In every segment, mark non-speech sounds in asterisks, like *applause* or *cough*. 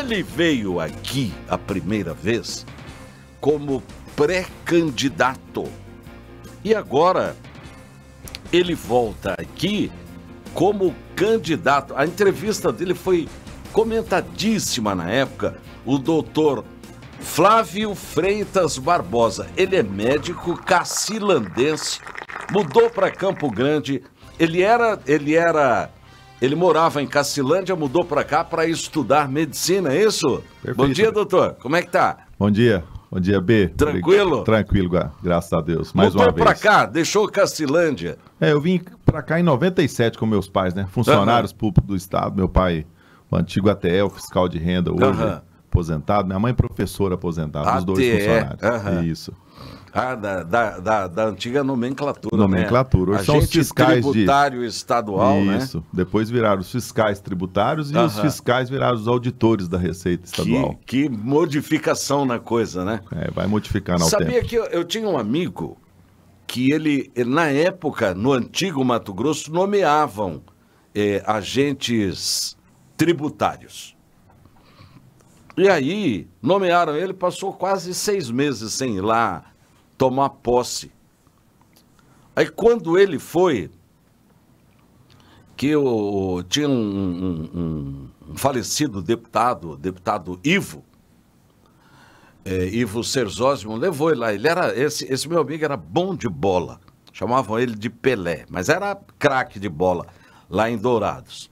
ele veio aqui a primeira vez como pré-candidato. E agora ele volta aqui como candidato. A entrevista dele foi comentadíssima na época. O doutor Flávio Freitas Barbosa, ele é médico cacilandense, mudou para Campo Grande. Ele era, ele era ele morava em Cacilândia, mudou para cá para estudar medicina, é isso? Perfeito. Bom dia, doutor. Como é que tá? Bom dia. Bom dia, B. Tranquilo? Tranquilo, graças a Deus. Mais Voltou uma vez. pra cá, deixou Cacilândia. É, eu vim pra cá em 97 com meus pais, né? Funcionários uhum. públicos do Estado. Meu pai, o antigo ATL, fiscal de renda, hoje uhum. aposentado. Minha mãe, professora aposentada. Os dois funcionários. Uhum. Isso. Ah, da, da, da, da, antiga nomenclatura. Né? Nomenclatura. Né? Hoje são os fiscais tributário de... estadual, Isso. né? Isso. Depois viraram os fiscais tributários e os fiscais viraram os auditores da Receita Estadual. Que, que modificação na coisa, né? É, vai modificar na Sabia tempo. que eu, eu, tinha um amigo que ele, ele, na época, no antigo Mato Grosso, nomeavam eh, agentes tributários. E aí, nomearam ele, passou quase seis meses sem ir lá tomar posse. Aí quando ele foi, que eu, tinha um, um, um falecido deputado, deputado Ivo, é, Ivo Serzósimo, levou ele lá. Ele era, esse, esse meu amigo era bom de bola. Chamavam ele de Pelé, mas era craque de bola lá em Dourados.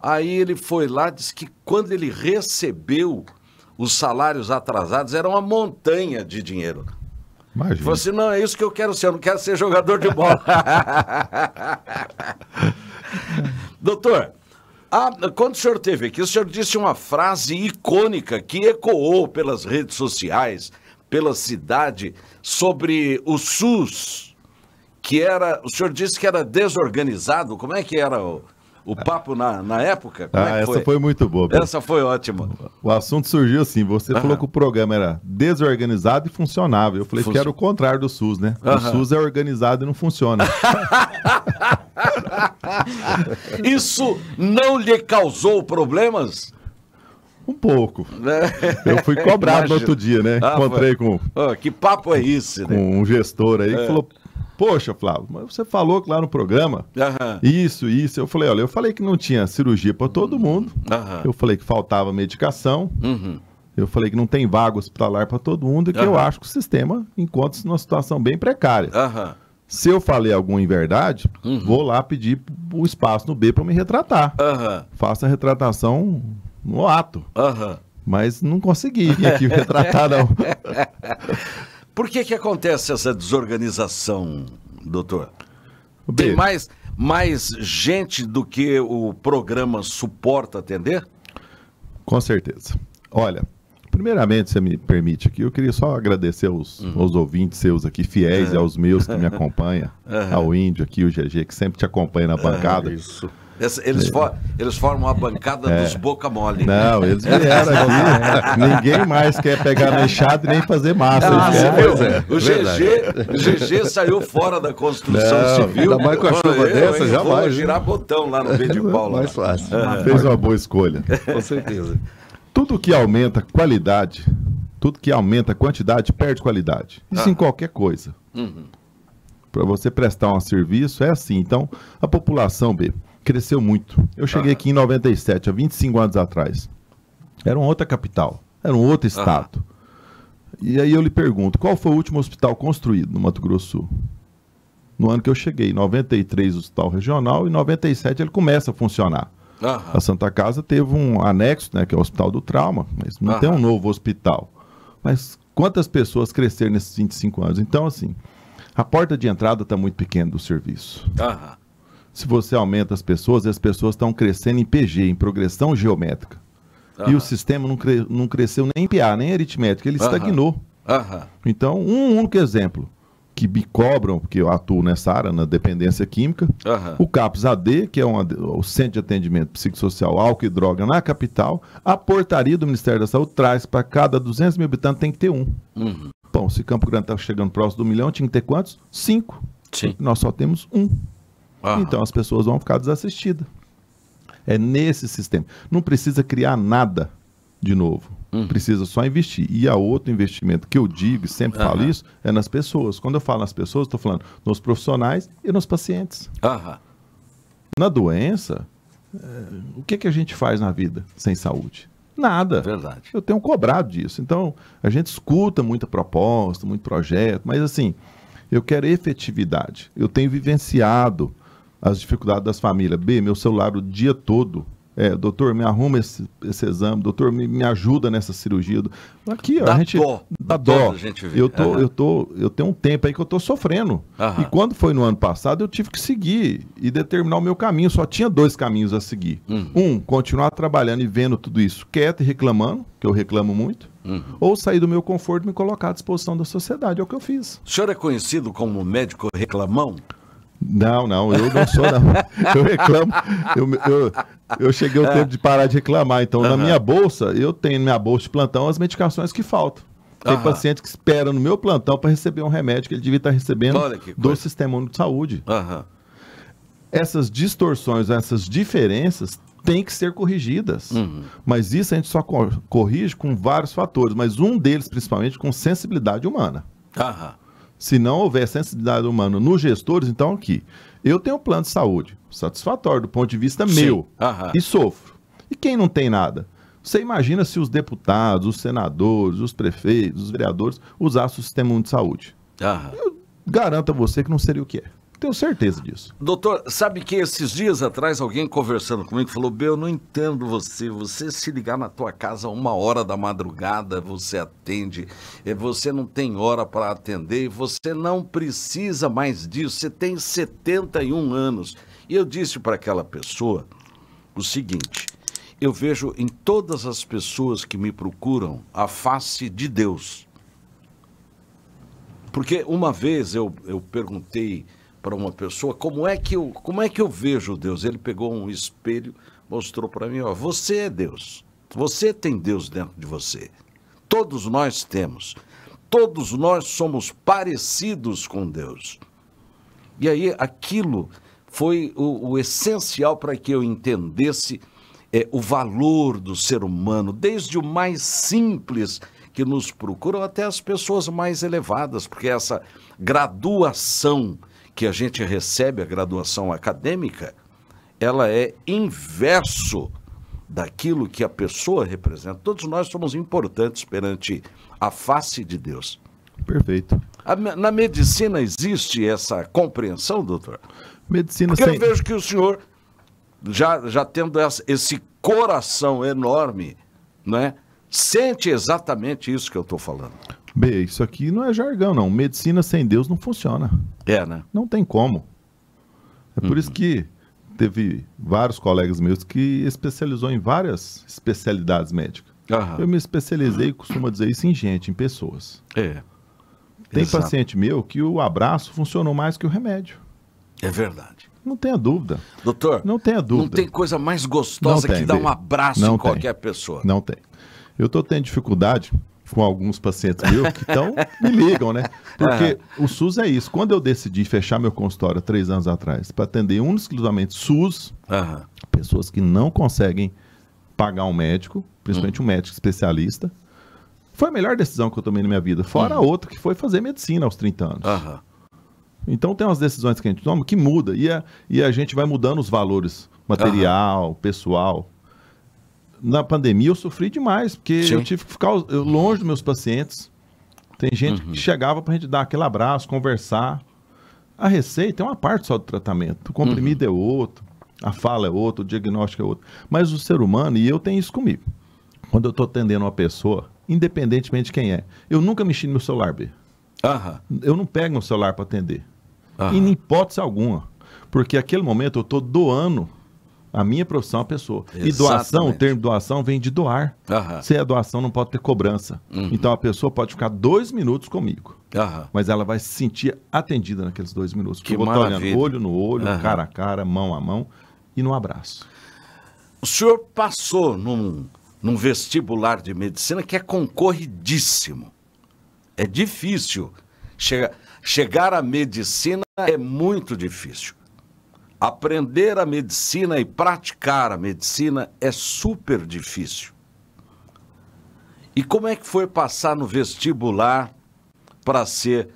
Aí ele foi lá, disse que quando ele recebeu os salários atrasados, era uma montanha de dinheiro. Imagina. Falou assim: não, é isso que eu quero ser, eu não quero ser jogador de bola. *laughs* Doutor, a, quando o senhor teve aqui, o senhor disse uma frase icônica que ecoou pelas redes sociais, pela cidade, sobre o SUS, que era, o senhor disse que era desorganizado, como é que era o o papo na, na época? Como é ah, é essa foi? foi? muito boa. Essa foi ótima. O assunto surgiu assim: você falou que o programa era desorganizado e funcionava. Eu falei que era o contrário do SUS, né? O SUS é organizado e não funciona. *laughs* Isso não lhe causou problemas? Um pouco. É. Eu fui cobrado no outro dia, né? Ah, Encontrei foi. com. Oh, que papo é esse, né? um gestor aí é. que falou: Poxa, Flávio, mas você falou que lá no programa, uhum. isso, isso. Eu falei, olha, eu falei que não tinha cirurgia para todo mundo. Uhum. Eu falei que faltava medicação. Uhum. Eu falei que não tem vaga hospitalar para todo mundo e que eu acho que o sistema encontra-se numa situação bem precária. Se eu falei alguma inverdade, uhum. vou lá pedir o espaço no B para me retratar. Faço a retratação no ato. Mas não consegui aqui retratar, não. *laughs* Por que que acontece essa desorganização, doutor? Tem mais, mais gente do que o programa suporta atender? Com certeza. Olha, primeiramente, você me permite aqui, eu queria só agradecer aos, uhum. aos ouvintes seus aqui, fiéis, uhum. aos meus que me *laughs* acompanham, uhum. ao Índio aqui, o GG, que sempre te acompanha na bancada. isso. Eles, for, eles formam a bancada é. dos boca mole. Não, eles vieram aqui. Né? Ninguém mais quer pegar mexado nem fazer massa. Ah, é. O GG, GG saiu fora da construção não, civil. Ainda mais com a chuva eu, dessa, eu, jamais. Vou girar botão lá no meio de é Paula. Mais fácil. É. Fez uma boa escolha. Com certeza. Tudo que aumenta qualidade, tudo que aumenta quantidade, perde qualidade. Isso ah. em qualquer coisa. Uhum. Para você prestar um serviço, é assim. Então, a população, B, cresceu muito. Eu cheguei ah. aqui em 97, há 25 anos atrás. Era uma outra capital, era um outro estado. Ah. E aí eu lhe pergunto, qual foi o último hospital construído no Mato Grosso Sul? No ano que eu cheguei, 93 o hospital regional e 97 ele começa a funcionar. A Santa Casa teve um anexo, né, que é o Hospital do Trauma, mas não tem um novo hospital. Mas quantas pessoas cresceram nesses 25 anos? Então, assim, a porta de entrada está muito pequena do serviço. Aham se você aumenta as pessoas, as pessoas estão crescendo em PG, em progressão geométrica. E o sistema não, cre... não cresceu nem em PA, nem em aritmética, ele Aham. estagnou. Então, um único exemplo que me cobram, porque eu atuo nessa área, na dependência química, o CAPS AD, que é uma, o Centro de Atendimento Psicossocial Álcool e Droga na capital, a portaria do Ministério da Saúde traz para cada 200 mil habitantes tem que ter um. Uhum. Bom, se Campo Grande está chegando próximo do milhão, tinha que ter quantos? Cinco. Sim. Nós só temos um. Então as pessoas vão ficar desassistidas. É nesse sistema. Não precisa criar nada de novo. Uhum. Precisa só investir. E há outro investimento que eu digo, sempre falo isso, é nas pessoas. Quando eu falo nas pessoas, estou falando nos profissionais e nos pacientes. Na doença, eh, o que, que a gente faz na vida sem saúde? Nada. Verdade. Eu tenho cobrado disso. Então, a gente escuta muita proposta, muito projeto, mas assim, eu quero efetividade. Eu tenho vivenciado as dificuldades das famílias. B, meu celular o dia todo. É, doutor, me arruma esse, esse exame, doutor, me, me ajuda nessa cirurgia. Aqui, ó, dá a gente. Dó, dá dó. Gente eu, tô, uhum. eu, tô, eu tenho um tempo aí que eu tô sofrendo. Uhum. E quando foi no ano passado, eu tive que seguir e determinar o meu caminho. Só tinha dois caminhos a seguir. Uhum. Um, continuar trabalhando e vendo tudo isso quieto e reclamando, que eu reclamo muito. Hum. Ou sair do meu conforto e me colocar à disposição da sociedade. É o que eu fiz. O senhor é conhecido como médico reclamão? Não, não, eu não sou, não. *laughs* Eu reclamo. Eu, eu, eu cheguei o é. tempo de parar de reclamar. Então, uhum. na minha bolsa, eu tenho na minha bolsa de plantão as medicações que faltam. Tem uhum. paciente que espera no meu plantão para receber um remédio que ele devia estar tá recebendo do Sistema Único de Saúde. Uhum. Essas distorções, essas diferenças têm que ser corrigidas. Uhum. Mas isso a gente só corrige com vários fatores, mas um deles principalmente com sensibilidade humana. Aham. Se não houver sensibilidade humana nos gestores, então aqui. Eu tenho um plano de saúde satisfatório do ponto de vista Sim. meu Aham. e sofro. E quem não tem nada? Você imagina se os deputados, os senadores, os prefeitos, os vereadores usassem o sistema de saúde. Aham. Eu garanto a você que não seria o que é. Tenho certeza disso. Doutor, sabe que esses dias atrás alguém conversando comigo falou: Bel, eu não entendo você. Você se ligar na tua casa uma hora da madrugada, você atende, eh, você não tem hora para atender, você não precisa mais disso. Você tem 71 anos. E eu disse para aquela pessoa o seguinte: eu vejo em todas as pessoas que me procuram a face de Deus. Porque uma vez eu, eu perguntei para uma pessoa, como é que eu, como é que eu vejo Deus? Ele pegou um espelho, mostrou para mim, ó, você é Deus. Você tem Deus dentro de você. Todos nós temos. Todos nós somos parecidos com Deus. E aí aquilo foi o, o essencial para que eu entendesse é, o valor do ser humano, desde o mais simples que nos procuram até as pessoas mais elevadas, porque essa graduação que a gente recebe a graduação acadêmica, ela é inverso daquilo que a pessoa representa. Todos nós somos importantes perante a face de Deus. Perfeito. A, na medicina existe essa compreensão, doutor? Medicina Porque sem... eu vejo que o senhor, já, já tendo essa, esse coração enorme, né, sente exatamente isso que eu estou falando. B, isso aqui não é jargão, não. Medicina sem Deus não funciona. É, né? Não tem como. É por uhum. isso que teve vários colegas meus que especializou em várias especialidades médicas. Uhum. Eu me especializei, costumo dizer isso, em gente, em pessoas. É. Tem Exato. paciente meu que o abraço funcionou mais que o remédio. É verdade. Não tenha dúvida. Doutor, não tenha dúvida. Não tem coisa mais gostosa tem, que dar um abraço não em tem. qualquer pessoa. Não tem. Eu estou tendo dificuldade com alguns pacientes meus que estão, *laughs* me ligam, né? Porque uhum. o SUS é isso. Quando eu decidi fechar meu consultório três anos atrás para atender um exclusivamente SUS, uhum. pessoas que não conseguem pagar um médico, principalmente uhum. um médico especialista, foi a melhor decisão que eu tomei na minha vida. Fora a hum. outra que foi fazer medicina aos 30 anos. Então tem umas decisões que a gente toma que muda e a, e a gente vai mudando os valores material, pessoal na pandemia eu sofri demais, porque Sim. eu tive que ficar longe dos meus pacientes. Tem gente uhum. que chegava para a gente dar aquele abraço, conversar. A receita é uma parte só do tratamento. O comprimido uhum. é outro, a fala é outro, o diagnóstico é outro. Mas o ser humano, e eu tenho isso comigo. Quando eu estou atendendo uma pessoa, independentemente de quem é, eu nunca mexi no meu celular, B. Aham. Eu não pego meu celular para atender. Aham. Em hipótese alguma. Porque aquele momento eu estou doando a minha profissão é a pessoa. Exatamente. E doação, o termo doação vem de doar. Aham. Se é doação, não pode ter cobrança. Uhum. Então a pessoa pode ficar dois minutos comigo. Aham. Mas ela vai se sentir atendida naqueles dois minutos. Que eu vou maravilha. estar olhando olho no olho, Aham. cara a cara, mão a mão e no abraço. O senhor passou num, num vestibular de medicina que é concorridíssimo. É difícil. Chega, chegar à medicina é muito difícil. Aprender a medicina e praticar a medicina é super difícil. E como é que foi passar no vestibular para ser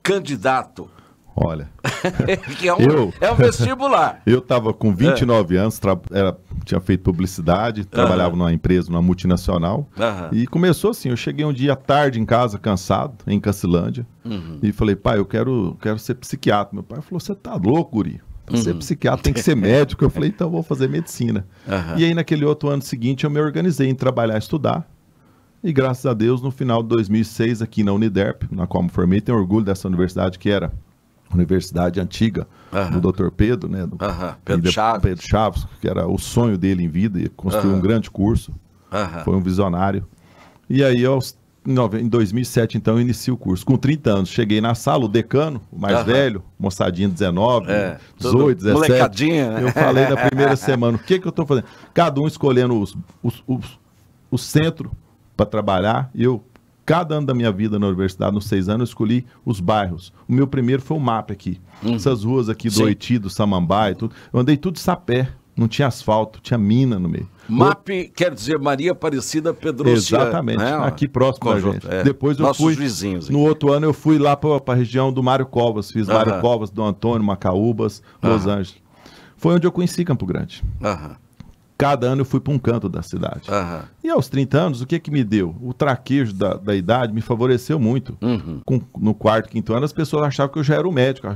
candidato? Olha. *laughs* que é um, eu, é um vestibular. *laughs* Eu estava com 29 é. anos, era, tinha feito publicidade, trabalhava numa empresa, numa multinacional. E começou assim: eu cheguei um dia tarde em casa, cansado, em Cacilândia, uhum. e falei, pai, eu quero, quero ser psiquiatra. Meu pai falou: você tá louco, Guri? Para então, ser é uhum. psiquiatra tem que ser médico. Eu falei, então vou fazer medicina. Uhum. E aí, naquele outro ano seguinte, eu me organizei em trabalhar, estudar. E graças a Deus, no final de 2006, aqui na Uniderp, na qual me formei, tenho orgulho dessa universidade que era universidade antiga uhum. do Dr. Pedro, né? Do, Pedro, Chaves. Pedro Chaves, que era o sonho dele em vida e construiu um grande curso. Foi um visionário. E aí, aos em 2007, então, eu iniciei o curso. Com 30 anos, cheguei na sala, o decano, o mais uhum. velho, moçadinho 19, é, 18, 17. Molecadinha, né? Eu falei na *laughs* primeira semana, o que, que eu estou fazendo? Cada um escolhendo os, os, os, o centro para trabalhar. Eu, cada ano da minha vida na universidade, nos seis anos, eu escolhi os bairros. O meu primeiro foi o mapa aqui. Hum. Essas ruas aqui do Sim. Oiti, do Samambaia, tudo. Eu andei tudo de sapé. Não tinha asfalto, tinha mina no meio. MAP quer dizer Maria Aparecida Pedro. Exatamente, né? aqui próximo Conjunto, da gente. É. Depois eu Nossos fui, vizinhos, no outro ano eu fui lá para a região do Mário Covas, fiz Aham. Mário Covas, do Antônio, Macaúbas, Aham. Los Angeles. Foi onde eu conheci Campo Grande. Aham cada ano eu fui para um canto da cidade. Uhum. E aos 30 anos, o que que me deu? O traquejo da, da idade me favoreceu muito. Uhum. Com, no quarto, quinto ano, as pessoas achavam que eu já era o médico. Uhum.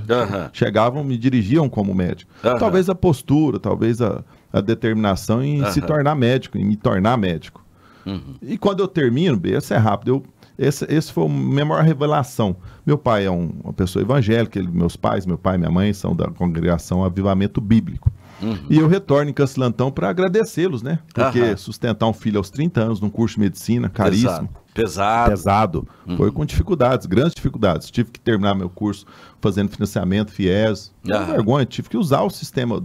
Chegavam, me dirigiam como médico. Talvez a postura, talvez a, a determinação em se tornar médico, em me tornar médico. Uhum. E quando eu termino, B, é rápido, eu esse, esse foi a minha maior revelação. Meu pai é um, uma pessoa evangélica, ele, meus pais, meu pai e minha mãe são da congregação Avivamento Bíblico. Uhum. E eu retorno em Cacelantão para agradecê-los, né? Porque uhum. sustentar um filho aos 30 anos num curso de medicina, caríssimo. Pesado. Pesado. Pesado. Uhum. Foi com dificuldades, grandes dificuldades. Tive que terminar meu curso fazendo financiamento, FIES. Uhum. Vergonha, tive que usar o sistema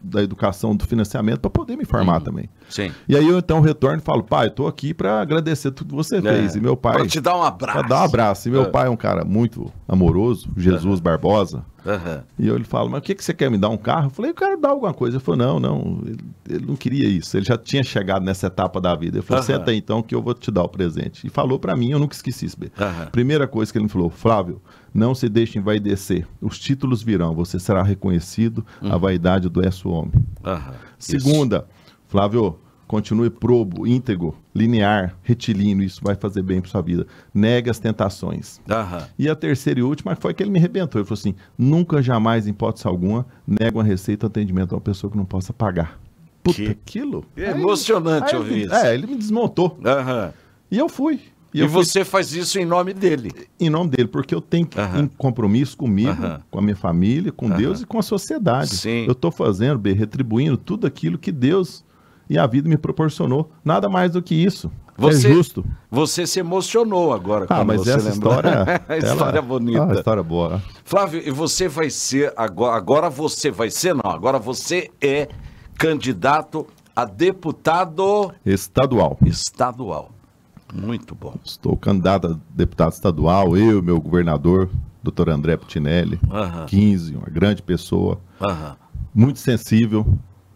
da educação, do financiamento para poder me formar uhum. também. Sim. E aí eu então retorno e falo, pai, eu tô aqui para agradecer tudo que você é. fez. E meu pai. Pra te dar um abraço. Pra dar um abraço. E meu é. pai é um cara muito amoroso, Jesus uhum. Barbosa. Uhum. E eu, ele falo mas o que, que você quer me dar um carro? Eu falei, eu quero dar alguma coisa. Ele falou, não, não, ele, ele não queria isso. Ele já tinha chegado nessa etapa da vida. Ele falou, uhum. senta aí então que eu vou te dar o presente. E falou para mim, eu nunca esqueci isso. Uhum. Primeira coisa que ele me falou, Flávio, não se deixe envaidecer. Os títulos virão, você será reconhecido, uhum. a vaidade do é homem. Segunda, isso. Flávio, continue probo, íntegro, linear, retilíneo, isso vai fazer bem para sua vida. Nega as tentações. Aham. E a terceira e última foi que ele me arrebentou. Ele falou assim: nunca, jamais, em hipótese alguma, nega uma receita ou atendimento a uma pessoa que não possa pagar. Puta, que? aquilo. É aí, emocionante aí, ouvir é, isso. É, ele me desmontou. Aham. E eu fui. E, e você faz isso em nome dele. Em nome dele, porque eu tenho um compromisso comigo, com a minha família, com Deus e com a sociedade. Sim. Eu estou fazendo, B, retribuindo tudo aquilo que Deus e a vida me proporcionou nada mais do que isso. É você, é justo. Você se emocionou agora ah, mas essa história, é *laughs* ela... história é ah, bonita. Ah, história boa. Flávio, e você vai ser agora, agora você vai ser não, agora você é candidato a deputado estadual. Estadual. Muito bom. Estou candidato a deputado estadual, eu, meu governador, doutor André Putinelli, uhum. 15, uma grande pessoa, uhum. muito sensível,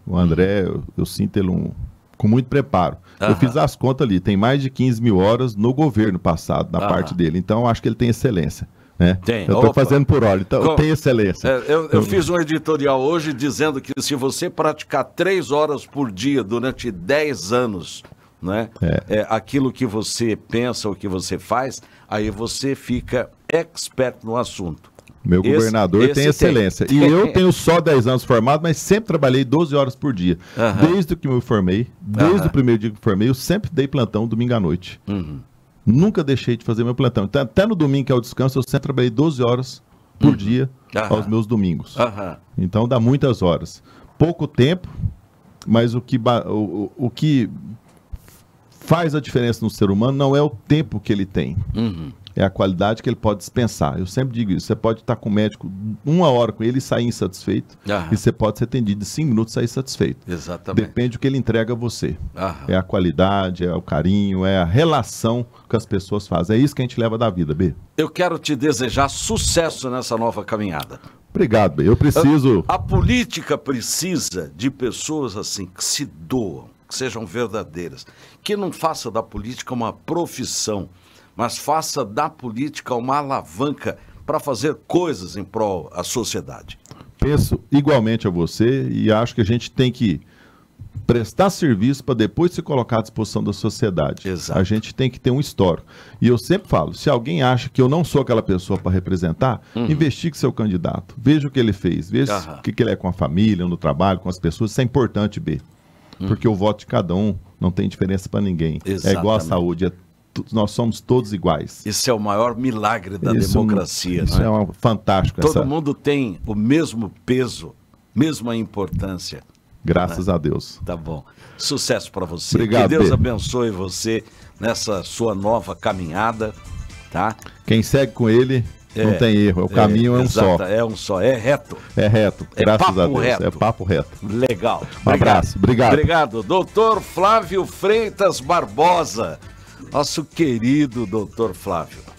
o André, eu, eu sinto ele um, com muito preparo. Eu fiz as contas ali, tem mais de 15 mil horas no governo passado, na parte dele. Então, acho que ele tem excelência. Né? Tem. Eu estou fazendo por hora, então Com... tem excelência. É, eu, eu, fiz um editorial hoje dizendo que se você praticar três horas por dia durante 10 anos, né? É. é. aquilo que você pensa, o que você faz, aí você fica expert no assunto. Meu esse, governador esse tem excelência. Tem. E eu tenho só 10 anos formado, mas sempre trabalhei 12 horas por dia. Desde que me formei, desde o primeiro dia que me formei, eu sempre dei plantão domingo à noite. Uhum. Nunca deixei de fazer meu plantão. Então, até no domingo, que é o descanso, eu sempre trabalhei 12 horas por uhum. dia aos meus domingos. Então dá muitas horas. Pouco tempo, mas o que, o, o que faz a diferença no ser humano não é o tempo que ele tem. Uhum é a qualidade que ele pode dispensar. Eu sempre digo isso: você pode estar com o médico uma hora com ele e sair insatisfeito, Aham. e você pode ser atendido em cinco minutos e sair satisfeito. Exatamente. Depende do que ele entrega a você. Aham. É a qualidade, é o carinho, é a relação que as pessoas fazem. É isso que a gente leva da vida, B. Eu quero te desejar sucesso nessa nova caminhada. Obrigado, B. Eu preciso. A, a política precisa de pessoas assim que se doam, que sejam verdadeiras, que não façam da política uma profissão mas faça da política uma alavanca para fazer coisas em prol da sociedade. Penso igualmente a você e acho que a gente tem que prestar serviço para depois se colocar à disposição da sociedade. Exato. A gente tem que ter um histórico. E eu sempre falo, se alguém acha que eu não sou aquela pessoa para representar, uhum. investigue seu candidato. Veja o que ele fez, veja uhum. o que, que ele é com a família, no trabalho, com as pessoas. Isso é importante ver. Uhum. Porque o voto de cada um não tem diferença para ninguém. Exatamente. É igual à saúde, é nós somos todos iguais. Isso é o maior milagre da isso, é democracia. Isso é um fantástico. Todo essa... mundo tem o mesmo peso, mesma importância. Graças né? a Deus. Tá bom. Sucesso para você. Obrigado. Que Deus Pedro. abençoe você nessa sua nova caminhada, tá? Quem segue com ele é, não tem erro. É o é, caminho é, é um só. É um só. É reto. É reto. É graças a Deus. Reto. É papo reto. Legal. Um Obrigado. abraço. Obrigado. Obrigado. Doutor Flávio Freitas Barbosa nosso querido doutor Flávio.